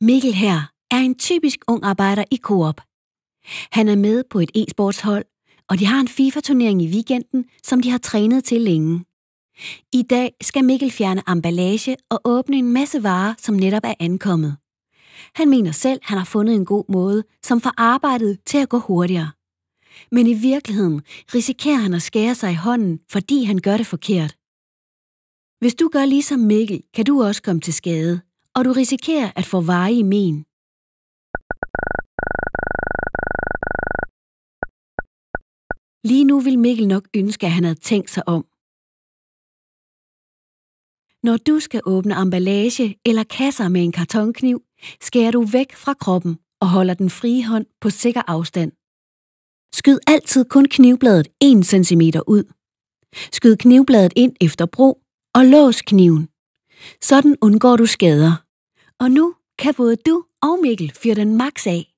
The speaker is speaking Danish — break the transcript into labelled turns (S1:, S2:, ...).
S1: Mikkel her er en typisk ung arbejder i Coop. Han er med på et e-sportshold, og de har en FIFA-turnering i weekenden, som de har trænet til længe. I dag skal Mikkel fjerne emballage og åbne en masse varer, som netop er ankommet. Han mener selv, han har fundet en god måde, som får arbejdet til at gå hurtigere. Men i virkeligheden risikerer han at skære sig i hånden, fordi han gør det forkert. Hvis du gør ligesom Mikkel, kan du også komme til skade og du risikerer at
S2: få i men. Lige nu vil Mikkel nok ønske, at han havde tænkt sig om.
S1: Når du skal åbne emballage eller kasser med en kartonkniv, skærer du væk fra kroppen og holder den frie hånd på sikker afstand. Skyd altid kun knivbladet 1 cm ud. Skyd knivbladet ind efter brug og lås kniven. Sådan undgår du skader. Og nu kan både du og Mikkel fyre den max af.